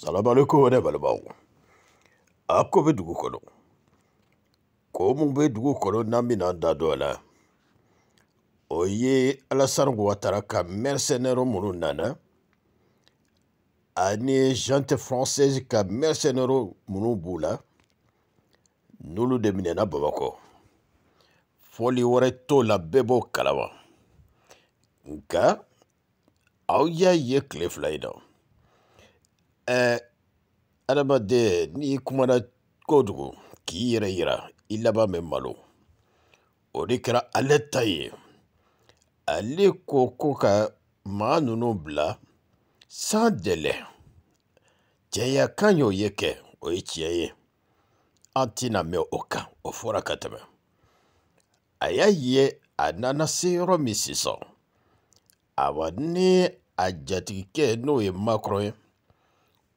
salamualekum ne balimaw a ko bɛ dugu kɔnɔ ko mun bɛ dugu kɔnɔ n'an bɛna da dɔ la o ye alasani watara ka mɛrisɛnɛri minnu nana ani jante française ka mɛrisɛnɛri minnu b'u la n'olu de minɛna bamakɔ fɔli wɛrɛ t'o la bɛɛ b'o kalama nka aw y'a ye tile fila in na Eh, adamaden n'i kumana kojugu k'i yɛrɛ yira i laban bɛ malo o de kɛra ale ta ye ale ko ko ka maa ninnu bila san dɛlɛ cɛya kan y'o ye kɛ o ye tiɲɛ ye an tɛna mɛn o kan o fɔra ka tɛmɛ a y'a ye a nana se yɔrɔ min sisan a ni a jatigikɛ n'o ye makɔrɔ ye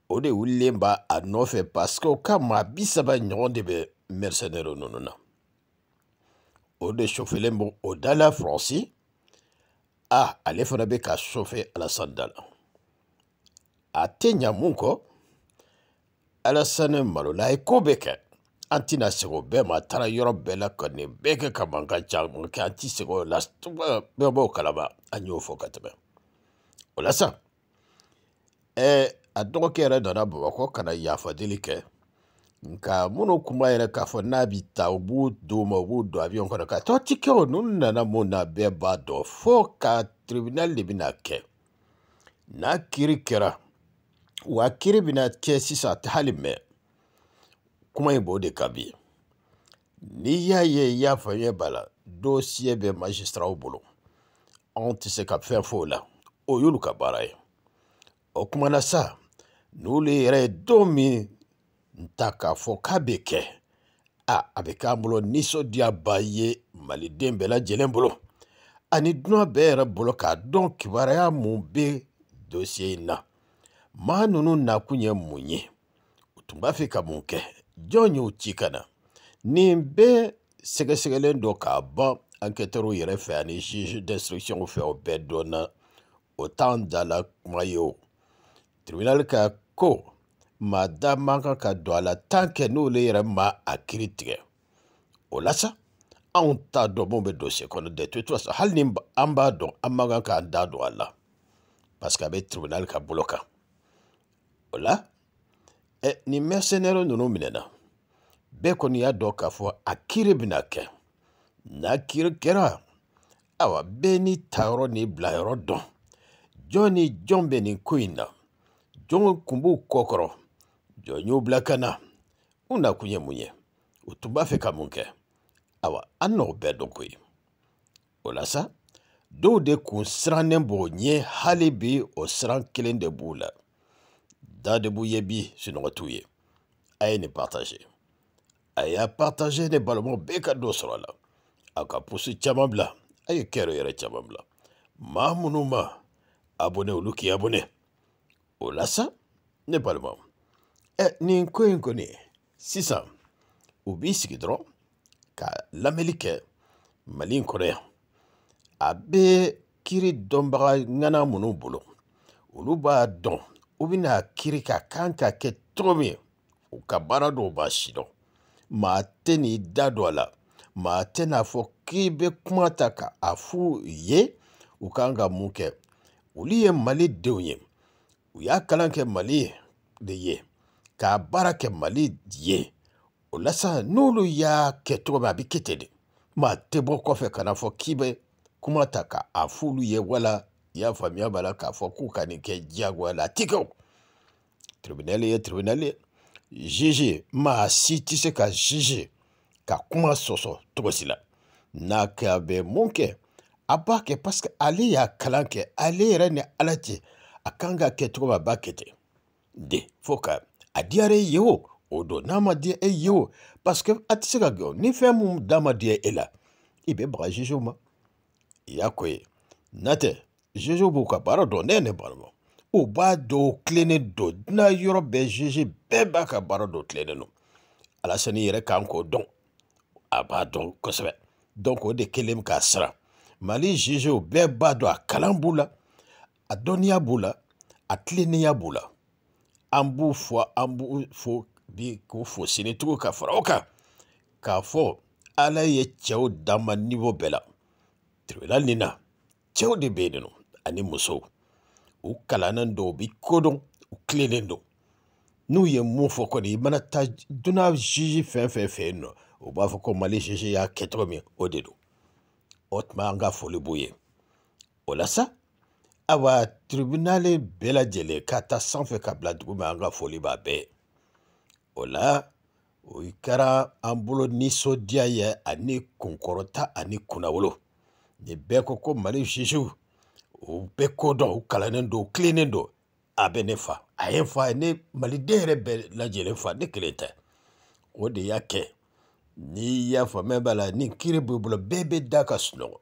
o de wulilen b'a a nɔfɛ parce que o ka maa bi saba ɲɔgɔn de bɛ mercenaire ninnu na o de sofelen bɔ o da la faransi a ale fana bɛ ka sofe alasane da la a tɛ ɲa mun kɔ alasane malola a ye ko bɛɛ kɛ an tɛna segin o bɛɛ ma a taara yɔrɔ bɛɛ la ka nin bɛɛ kɛ ka mankan caman kɛ an tɛ segin o la bɛɛ b'o kalama an y'o fɔ ka tɛmɛ o la sa ɛɛ. Eh, a dɔgɔkɛ yɛrɛ nana bamakɔ ka na yafa deli kɛ nka minnu kuma yɛrɛ k'a fɔ n'a bi ta u b'u d'u ma u b'u don avion kɔnɔ ka tɔtigikɛw ninnu nana mun na bɛɛ b'a dɔn fo ka tribunal de bɛna kɛ n'a kiri kɛra wa kiri bɛna kɛ sisan a tɛ hali mɛn kuma in b'o de kan bi n'i y'a ye i y'a faamuya b'a la dosiye bɛ magistraw bolo anw tɛ se ka fɛn fɔ o la o y'olu ka baara ye o kumana sa Nule yɛrɛ ye don min n k'a fɔ k'a bɛ kɛ a a bɛ k'an bolo nisɔndiyaba ye maliden bɛɛ lajɛlen bolo ani dunan bɛɛ yɛrɛ bolo k'a dɔn kibaruya mun bɛ dosiye in na maa ninnu nakun ye mun ye u tun b'a fɛ ka mun kɛ jɔn y'o ci ka na nin bɛɛ sɛgɛsɛgɛlen don k'a ban enquêteurs yɛrɛ fɛ ani juge d'instruction fɛ o bɛɛ dɔnna o t'an dala kuma ye o tribunal ka ko maa da man kan ka don a la tan kɛ n'olu yɛrɛ ma a kiri tigɛ o la sa anw t'a dɔn mun bɛ don se kɔnɔ dɛ to sa hali ni an b'a dɔn an man kan k'an da don a la parce que a bɛ tribunal ka bolo kan o la ɛ nin mercenaire ninnu minɛna bɛɛ kɔni y'a dɔn k'a fɔ a kiri bɛna kɛ n'a kiri kɛra awa bɛɛ n'i tayɔrɔ n'i bilayɔrɔ dɔn jɔn ni jɔn bɛ nin ko in na jɔn kun b'u kɔ kɔrɔ jɔn y'u bila ka na u nakun ye mun ye u tun b'a fɛ ka mun kɛ awa an n'o bɛɛ dɔn koyi o la sa dɔw de kun sirannen b'o ɲɛ hali bi o siran kelen de b'u la da de b'u ye bi sunɔgɔ t'u ye a ye nin partage a y'a partage ne balimaw bɛɛ ka dɔ sɔrɔ a la a ka pusi caman bila a ye kɛro yɛrɛ caman bila maa minnu ma abone olu k'i abone o la e, sa ne balimaw ɛ nin ko in kɔni sisan u b'i sigi dɔrɔn ka lamɛnni kɛ mali in kɔnɔ yan a bɛ kiri dɔnbaga ŋana minnu bolo olu b'a dɔn u bɛna kiri ka kan ka kɛ cogo min u ka baara dɔw b'a si dɔn maa tɛ n'i da don a la maa tɛ n'a fɔ k'i bɛ kuma ta k'a f'u ye u kan ka mun kɛ olu ye mali denw ye u y'a kalan kɛ mali de ye k'a baara kɛ mali ye o la sa n'olu y'a kɛ cogo min a bɛ kɛ ten de maa tɛ bɔ kɔfɛ ka na fɔ k'i bɛ kuma ta k'a f'olu ye wala i y'a faamuya b'a la k'a fɔ k'u ka nin kɛ diyagoya la a ti kɛ o tribunal ye tribunal ye juge maa si tɛ se ka juge ka kuma sɔsɔ cogo si la n'a kɛ a bɛ mun kɛ a b'a kɛ parce que ale y'a kalan kɛ ale yɛrɛ ni ala cɛ a kan ka kɛ cogo min a b'a kɛ ten de fo ka a diyara e ye o o don n'a ma diya e ye o parce que a tɛ se ka gɛn ni fɛn mun da ma diya e la i bɛ baga zizw ma i y'a ko ye n'a tɛ zizw b'u ka baara dɔn ne ye ne baara dɔn u b'a dɔn u tilennen don dunan yɔrɔ bɛɛ zizi bɛɛ b'a ka baara dɔn tilennen don alasani yɛrɛ kan k'o dɔn a b'a dɔn kosɛbɛ donc o de kelen k'a sira mali ziziw bɛɛ b'a dɔn a kalan b'u la a dɔnniya b'o la a tilennenya b'o la an b'u fɔ an b'u fo bi k'u fo sinitugu ka fara o kan k'a fɔ ala ye cɛw dan ma niwo bɛɛ la tiribinali nin na cɛw de bɛ yen nɔ ani musow u kalannen don u bɛ ko dɔn u tilennen don n'u ye mun fɔ kɔni i mana taa dunan zizi fɛn fɛn fɛ yen nɔ u b'a fɔ ko mali zizi y'a kɛ cogo min o de don o tuma an ka foli b'u ye o la sa awa tiribinali bɛɛ lajɛlen ka taa sanfɛ ka bila dugu ma an ka foli b'a bɛɛ o la o kɛra an bolo nisɔndiya ye ani kunkɔrɔta ani kunnawolo nin bɛɛ ko ko mali sisiw u bɛɛ kodɔn u kalannen don u tilennen don a bɛ ne fa a ye n fa ye ne maliden yɛrɛ bɛɛ lajɛlen fa ne kelen tɛ o de y'a kɛ n'i y'a faamuya b'a la ni kiiri b'i bolo bɛɛ bɛ da ka sunɔgɔ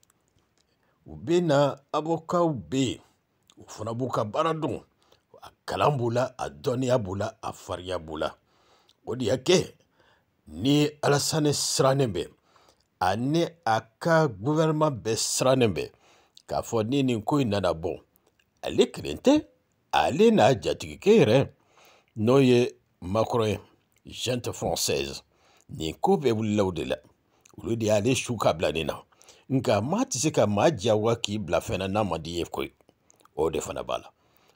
u bɛ na abaw bɛ yen o fana b'u ka baara dɔn a kalan b'o la a dɔnniya b'o la a farinya b'o la o de y'a kɛ ni alasani sirannen bɛ ani a ka guwɛrɛma bɛɛ sirannen bɛ k'a fɔ ni nin ko in nana bɔ ale kelen tɛ ale n'a jatigikɛ yɛrɛ n'o ye makɔrɔ ye gente française nin ko bɛɛ wulila o de la olu de y'ale su ka bila nin na nka maa tɛ se ka maa jawa k'i bila fɛn na n'a ma d'i ye koyi o de fana b'a la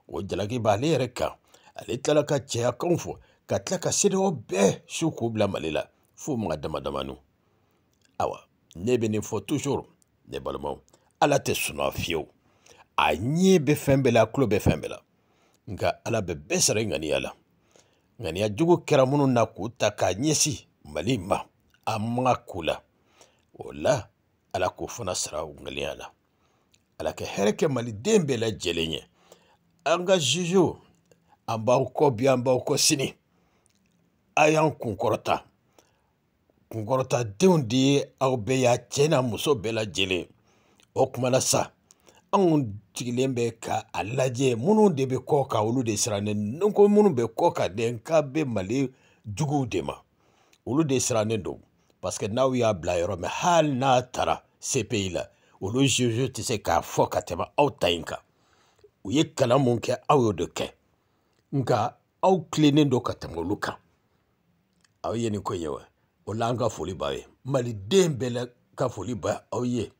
o jalaki b'ale yɛrɛ kan ale tilala ka cɛya kanw fɔ ka tila ka seerew bɛɛ su k'u bila mali la fo maga dama damaniw awa ne bɛ nin fɔ tuzur ne balimaw ala tɛ sunɔgɔ fiyewu a ɲɛ bɛ fɛn bɛɛ la a tulo bɛ fɛn bɛɛ la nka ala bɛ bɛɛ sara i ŋaniya la ŋaniya jugu kɛra minnu na k'u ta k'a ɲɛsin mali ma a man ka k'u la o la ala k'o fana sara ŋaniya la ala ka hɛrɛ kɛ maliden bɛɛ lajɛlen ye an ka zizo an b'aw kɔ bi an b'aw kɔ sini a y'an kunkɔrɔta kunkɔrɔtadenw de ye aw bɛɛ y'a cɛ n'a muso bɛɛ lajɛlen o kumana sa anw sigilen bɛ ka a lajɛ minnu de bɛ kɔ ka olu de sirannen don ko minnu bɛ kɔ ka dɛn k'a bɛ mali juguw de ma olu de sirannen don parce que n'aw ah y'a bila yɔrɔ min hali n'a tara cpi la olu juge tɛ se k'a fɔ ka tɛmɛ aw ta in kan u ye kalan mun kɛ aw de kɛ nka aw tilennen don ka tɛmɛ olu kan aw ye nin ko ye wa o la an ka foli b'a ye maliden bɛɛ la ka foli ba aw ye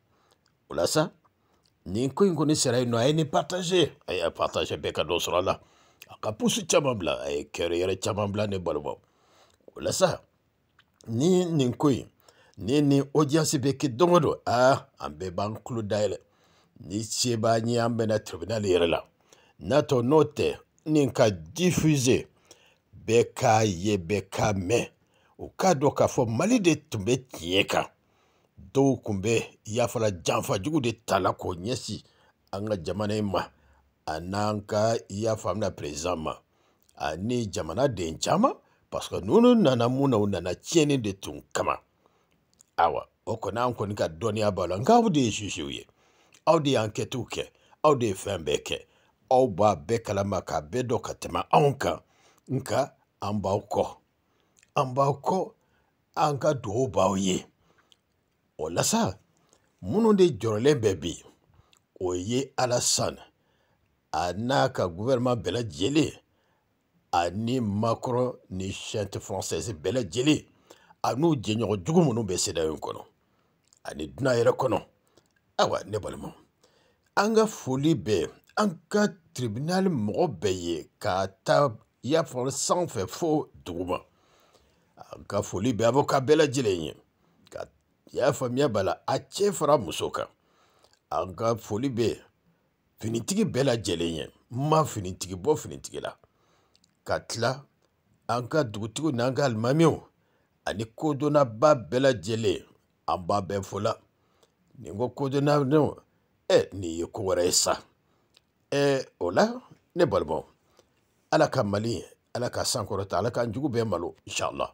o la sa nin ko in kɔni sera yen nɔ a ye nin partage a eh, ye partage bɛɛ ka dɔ sɔrɔ a la a ah, ka pusi caman bila eh, a ye kɛyɔrɔ yɛrɛ caman bila ne balimaw o la sa ni nin ko in ni ah, ni audience bɛ kɛ don o don aa an bɛɛ b'an tulo dayɛlɛ ni se b'a ɲɛ an bɛna tribunal yɛrɛ la n'a tɔ n'o tɛ nin ka diffuse bɛɛ k'a ye bɛɛ k'a mɛn u k'a dɔn k'a fɔ mali de tun bɛ tiɲɛ kan dɔw tun bɛ yafala janfa jugu de ta la k'o ɲɛsin an ka jamana in ma a n'an ka i y'a faamuya perezan ma ani jamana den caman parce que n'u nana mun na u nana tiɲɛni de tun kama awa o kɔni an kɔni ka dɔnniya b'a la nka aw de ye jugew ye aw de y'an kɛtiw kɛ aw de ye fɛn bɛɛ kɛ aw b'a bɛɛ kalama k'a bɛɛ dɔn ka tɛmɛ anw kan nka an b'aw kɔ an b'aw kɔ an ka dugawu b'aw ye o la sa minnu de jɔrɔlen bɛ bi o ye alasan a n'a ka guwɛrɛman bɛɛ lajɛlen ani makɔrɔ ni sɛnti faransɛsi bɛɛ lajɛlen a n'u jɛɲɔgɔn jugu minnu bɛ sedayo in kɔnɔ ani dunan yɛrɛ kɔnɔ ayiwa ne balima an ka foli bɛ an ka tiribinali mɔgɔ bɛɛ ye ka taa yafa sanfɛ fo duguma an ka foli bɛ avoka bɛɛ lajɛlen ye ka y'a faamuya b'a la a cɛ fara muso kan an ka foli bɛ finitigi bɛɛ lajɛlen ye n ma finitigi bɔ finitigi la ka tila an ka dugutigiw n'an ka alimamiw ani kodɔnnaba bɛɛ lajɛlen an b'a bɛɛ fola nin ko kodɔnnadenw ɛ nin ye ko wɛrɛ ye sa ɛ o la ne eh, eh, balimaw ala ka mali ala ka sankɔrɔta ala k'an jugu bɛɛ malo inshallah